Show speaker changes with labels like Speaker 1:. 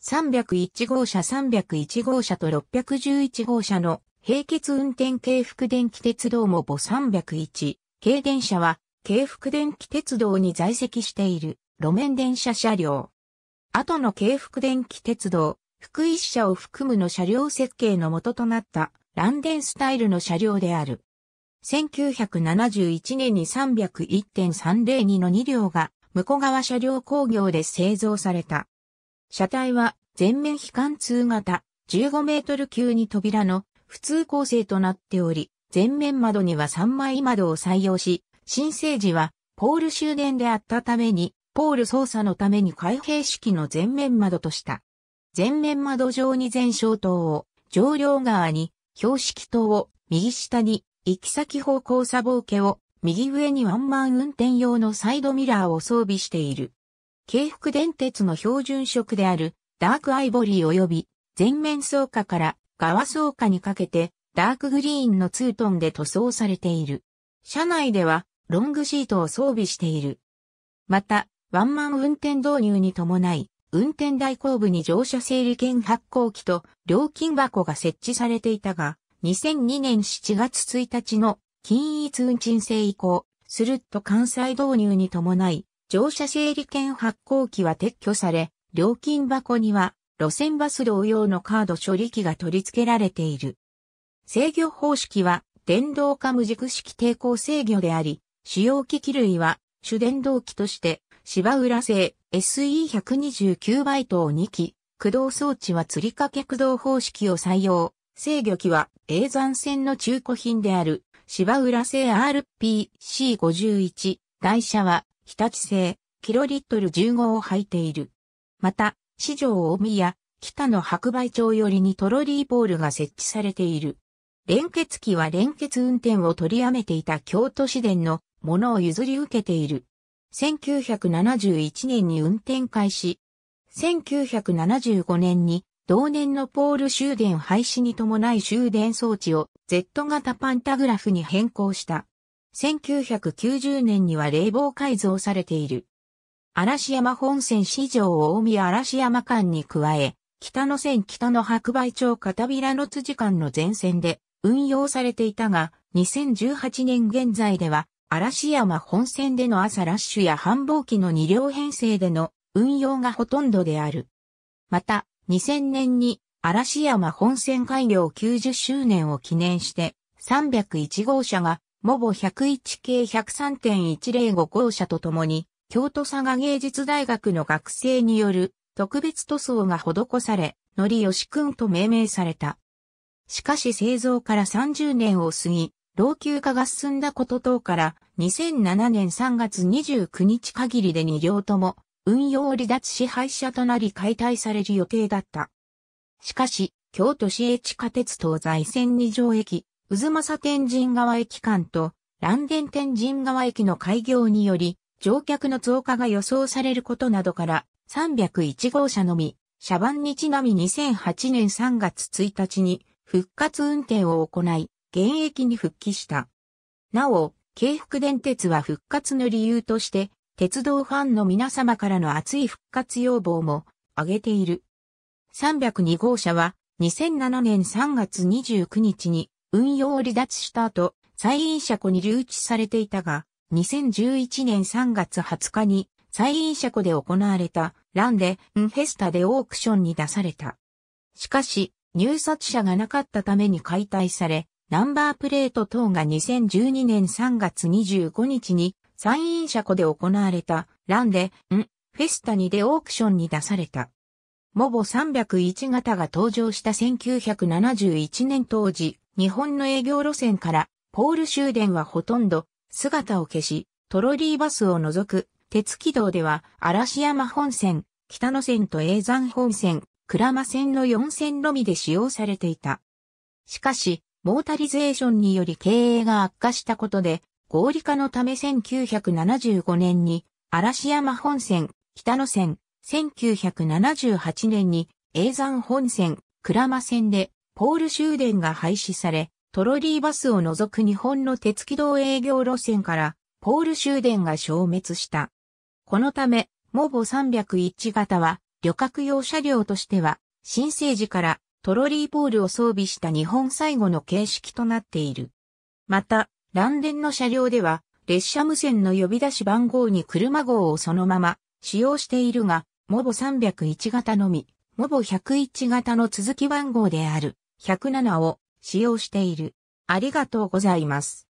Speaker 1: 301号車301号車と611号車の並結運転系福電気鉄道も母301系電車は京福電気鉄道に在籍している路面電車車両。後の京福電気鉄道、福一社を含むの車両設計の元となったランデンスタイルの車両である。1971年に301.302の2両が向川車両工業で製造された。車体は全面非貫通型15メートル級に扉の普通構成となっており、前面窓には3枚窓を採用し、新生時はポール終電であったために、ポール操作のために開閉式の前面窓とした。前面窓上に全照灯を、上両側に標識灯を、右下に行き先方向ボ防ケを、右上にワンマン運転用のサイドミラーを装備している。京福電鉄の標準色であるダークアイボリー及び全面草化から側草化にかけてダークグリーンのツートンで塗装されている。車内ではロングシートを装備している。また、ワンマン運転導入に伴い、運転代行部に乗車整理券発行機と料金箱が設置されていたが、2002年7月1日の均一運賃制以降、スルッと関西導入に伴い、乗車整理券発行機は撤去され、料金箱には路線バス同様のカード処理機が取り付けられている。制御方式は電動化無軸式抵抗制御であり、使用機器類は主電動機として芝浦製 SE129 バイトを2機、駆動装置は吊り掛け駆動方式を採用。制御機は永山線の中古品である芝浦製 RPC51、台車は日立製、キロリットル15を履いている。また、市場大宮、北の白梅町寄りにトロリーポールが設置されている。連結機は連結運転を取りやめていた京都市電のものを譲り受けている。1971年に運転開始。1975年に同年のポール終電廃止に伴い終電装置を Z 型パンタグラフに変更した。1990年には冷房改造されている。嵐山本線市場を大宮嵐山間に加え、北の線北の白梅町片平の辻間の全線で運用されていたが、2018年現在では、嵐山本線での朝ラッシュや繁忙期の2両編成での運用がほとんどである。また、2000年に嵐山本線開業90周年を記念して301号車がモボ101系103.105号車とともに、京都佐賀芸術大学の学生による特別塗装が施され、のりよしくんと命名された。しかし製造から30年を過ぎ、老朽化が進んだこと等から2007年3月29日限りで2両とも運用離脱し廃車となり解体される予定だった。しかし、京都市営地下鉄東西線2条駅、渦政天神川駅間と、蘭電天神川駅の開業により、乗客の増加が予想されることなどから、301号車のみ、車番にちなみ2008年3月1日に復活運転を行い、現役に復帰した。なお、京福電鉄は復活の理由として、鉄道ファンの皆様からの熱い復活要望も挙げている。302号車は2007年3月29日に運用を離脱した後、再飲車庫に留置されていたが、2011年3月20日に再飲車庫で行われたランでンフェスタでオークションに出された。しかし、入札者がなかったために解体され、ナンバープレート等が2012年3月25日に再飲車庫で行われたランでンフェスタにでオークションに出された。モボ301型が登場した1971年当時、日本の営業路線からポール終電はほとんど姿を消し、トロリーバスを除く鉄軌道では嵐山本線、北野線と永山本線、倉間線の4線のみで使用されていた。しかし、モータリゼーションにより経営が悪化したことで、合理化のため1975年に嵐山本線、北野線、1978年に永山本線、倉間線でポール終電が廃止され、トロリーバスを除く日本の鉄軌道営業路線から、ポール終電が消滅した。このため、モボ301型は、旅客用車両としては、新生時からトロリーポールを装備した日本最後の形式となっている。また、乱電の車両では、列車無線の呼び出し番号に車号をそのまま使用しているが、モボ301型のみ、モボ101型の続き番号である107を使用している。ありがとうございます。